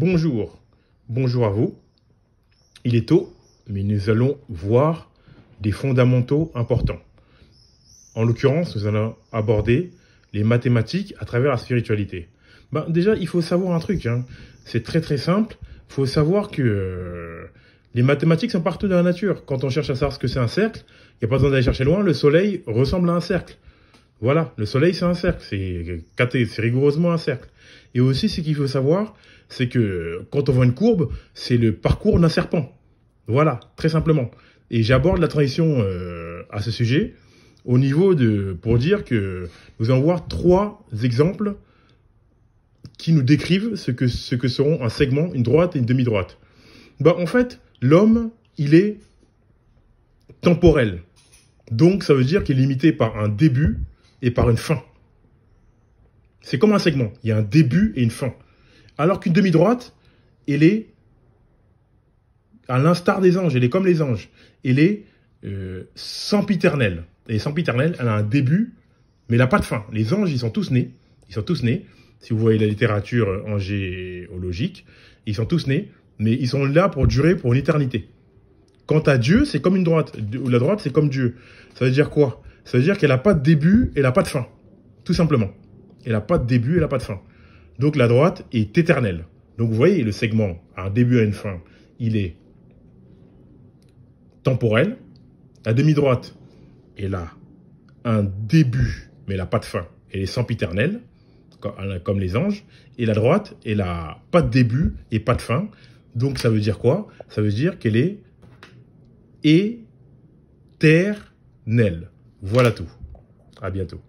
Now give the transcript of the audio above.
Bonjour, bonjour à vous. Il est tôt, mais nous allons voir des fondamentaux importants. En l'occurrence, nous allons aborder les mathématiques à travers la spiritualité. Ben, déjà, il faut savoir un truc. Hein. C'est très très simple. Il faut savoir que euh, les mathématiques sont partout dans la nature. Quand on cherche à savoir ce que c'est un cercle, il n'y a pas besoin d'aller chercher loin. Le Soleil ressemble à un cercle. Voilà, le Soleil c'est un cercle, c'est rigoureusement un cercle. Et aussi, ce qu'il faut savoir, c'est que quand on voit une courbe, c'est le parcours d'un serpent. Voilà, très simplement. Et j'aborde la transition euh, à ce sujet au niveau de pour dire que nous allons voir trois exemples qui nous décrivent ce que ce que seront un segment, une droite et une demi-droite. Bah en fait, l'homme, il est temporel. Donc ça veut dire qu'il est limité par un début, et par une fin. C'est comme un segment. Il y a un début et une fin. Alors qu'une demi-droite, elle est à l'instar des anges. Elle est comme les anges. Elle est euh, est Et sempiternelle, elle a un début, mais elle n'a pas de fin. Les anges, ils sont tous nés. Ils sont tous nés. Si vous voyez la littérature euh, angéologique, ils sont tous nés, mais ils sont là pour durer pour une éternité. Quant à Dieu, c'est comme une droite. La droite, c'est comme Dieu. Ça veut dire quoi ça veut dire qu'elle n'a pas de début, et elle n'a pas de fin. Tout simplement. Elle n'a pas de début, et elle n'a pas de fin. Donc la droite est éternelle. Donc vous voyez, le segment a un début et une fin, il est temporel. La demi-droite, elle a un début, mais elle n'a pas de fin. Elle est sempiternelle, comme les anges. Et la droite, elle n'a pas de début et pas de fin. Donc ça veut dire quoi Ça veut dire qu'elle est éternelle. Voilà tout. À bientôt.